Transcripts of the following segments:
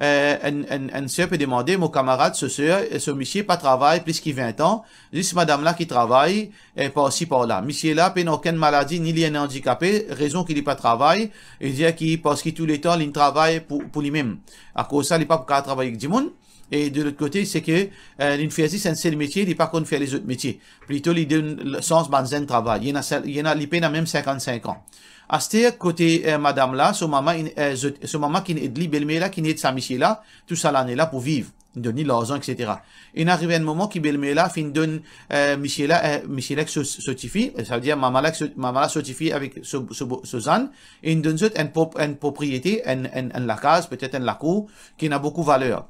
Euh, un, monsieur peut demander, mon camarade, ce, ce, ce monsieur pas travaille plus qu'il 20 ans, juste madame là qui travaille, et pas aussi par là. Monsieur là, n'a aucune maladie, ni il est handicapé, raison qu'il n'est pas travaille, et dire qu'il, parce qu'il tous le temps, il travaille pour, pour lui-même. À cause ça, il n'est pas pour travailler avec du monde. Et de l'autre côté, c'est que euh, c'est un seul métier, il n'est pas qu'on fait les autres métiers. Plutôt, il donne le sens dans travail. Il y en a, il y en a, il y en a même 55 ans. Asté, côté euh, madame là, ce maman, ce eh, maman qui est de belle là, qui est de sa là, tout ça l'année là pour vivre. donner l'argent, etc. Il arrive un moment qui belle-mère là, fin donne, euh, Michel là, eh, Michel certifie, eh, ça veut dire maman là, se là certifie avec ce, ce, ce et il donne une, une propriété, une, une, la case, peut-être une la cour, qui n'a beaucoup valeur.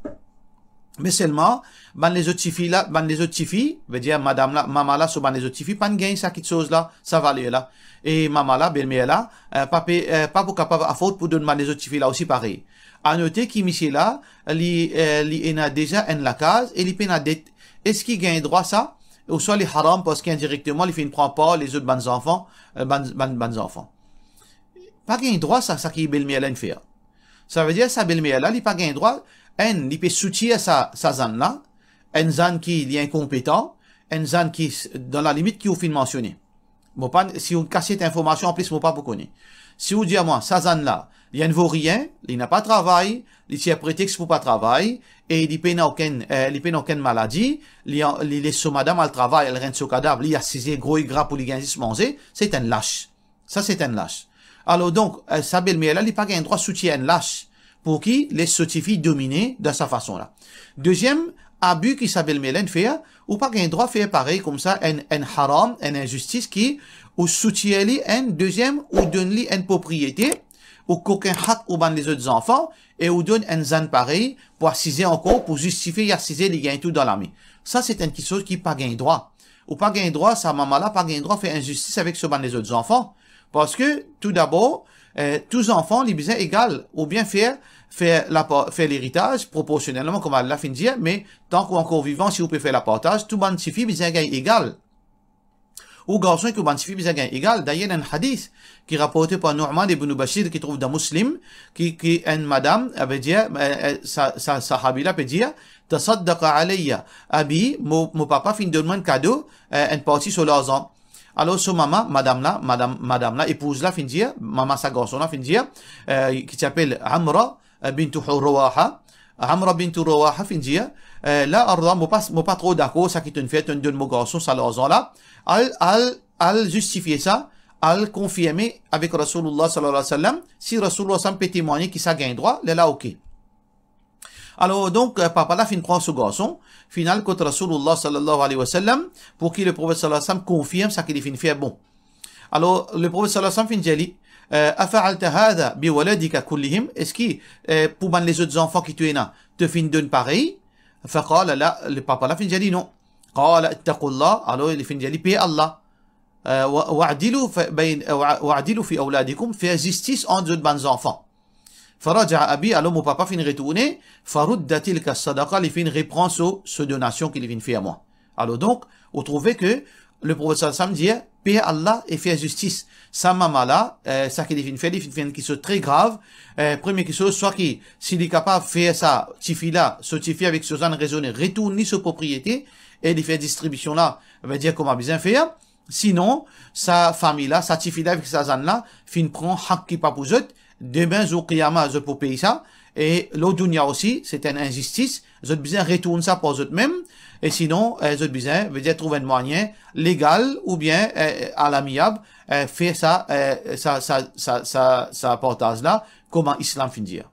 Mais seulement, ban les autres filles là, ban les autres filles, veut dire madame là, maman là, sur ban les autres filles, pas gain ça qui chose là, ça va là. Et maman là, belle-mère là, euh, euh, pas pour capable à faute pour donner ban les autres filles là aussi pareil. À noter qui monsieur là, li, euh, li a déjà en la case et li peine dette. Est-ce qu'il gagne droit ça? Ou soit les haram parce qu'indirectement, il fait ne prend pas les autres bans enfants, euh, bans, bans, enfants. Pas gagne droit ça, ça qui belle-mère là, une faire. Ça veut dire, ça belle-mère là, il pas gagne droit, un, il peut soutenir sa, sa zone là, un zone qui est incompétent, un zan qui, dans la limite, qui au fin mentionné. Bon, pas, si vous cassez cette information, en plus, moi pas vous pas. Si vous dites à moi, sa zone là, il ne vaut rien, il n'a pas de travail, il tient a prétexte pour pas travail, et il peine aucune, euh, il peine aucune maladie, il, il laisse madame à le travail, elle rentre sur cadavre, il a saisi gros et gras pour lui gagner manger, c'est un lâche. Ça, c'est un lâche. Alors donc, euh, sa belle il n'a pas un droit soutien lâche pour qui les certifie dominer de sa façon-là. Deuxième, abus qui s'appelle Mélène faire, hein, ou pas qu'un droit fait pareil comme ça, un, un haram, une injustice qui, ou soutient lui un deuxième, ou donne lui une propriété, ou qu'aucun hack ou ban les autres enfants, et ou donne un zan pareil, pour assiser encore, pour justifier et assiser les gains tout dans l'armée. Ça, c'est une chose qui pas gain droit. Ou pas gain droit, sa maman là, pas gain droit fait injustice avec ce ban des autres enfants. Parce que, tout d'abord, euh, tous enfants les biens égaux ou bien faire faire l'héritage proportionnellement comme la fin dire mais tant qu'on est encore vivant si vous pouvez faire l'apportage tout monde suffit bien égal ou garçon que vous suffit bien égal d'ailleurs un hadith qui est rapporté par Nu'man ibn Bashir qui trouve dans Muslim qui qui une madame avait dit euh, euh, sa sa sahabila peut dire tasaddaqa alayya abi mon papa fin de un cadeau euh, une partie sur l'argent alors, ce maman, madame là, madame, madame là, épouse là, fin dire, maman sa garçon là, fin dire, euh, qui s'appelle Amra euh, bintu Rawaha. Amra bintu Rawaha, fin dire, euh, là, Allah, m'a pas, m'a pas trop d'accord, ça qui te fait, te donne mon garçon, ça l'argent là. Al, al, al justifier ça, al confirmer avec Rasulullah sallallahu alayhi wa sallam, si Rasulullah sallam peut témoigner qu'il ça gagné droit, là, là, ok. Alors donc, par là, fin prend ce garçon, final, que Rasulullah sallallahu alayhi wa sallam, pour qui le prophète sallallahu alayhi wa sallam confirme ça qu'il fin fait bon. Alors, le prophète sallallahu alayhi wa sallam fin dit, أفعلت هذا بولدك كلهم اسكي pour les autres enfants qui tu es là te fin donne pareil فقال لا le papa là fin dit non قال اتقوا الله alors il fin dit paix Allah واعدلوا بين واعدلوا في اولادكم faire justice entre vos enfants Faraja abi, allo mon papa fin retourné, farudda tilka sadaqa, les fin reprend ce donation qu'il vient faire à moi. Alors donc, on trouvez que le professeur Sam dit, paix Allah et fait justice. Sa maman là, euh, ça qui vient fait il vient qui sont très grave. Euh, première question soit qui s'il est capable de faire ça, tifi se tifi avec Suzanne raisonner, retourne sa propriété, et il fait distribution là, va dire comment bien faire. Sinon, sa famille là, sa tifi là avec sa zane là, fin prend hak qui pas pour eux, demain qiyama je ça et l'Odunia aussi c'est une injustice je besoin retourne ça pour eux même et sinon je besoin veut trouver un moyen légal ou bien à l'amiable faire ça ça ça ça ça, ça portage là comment islam finit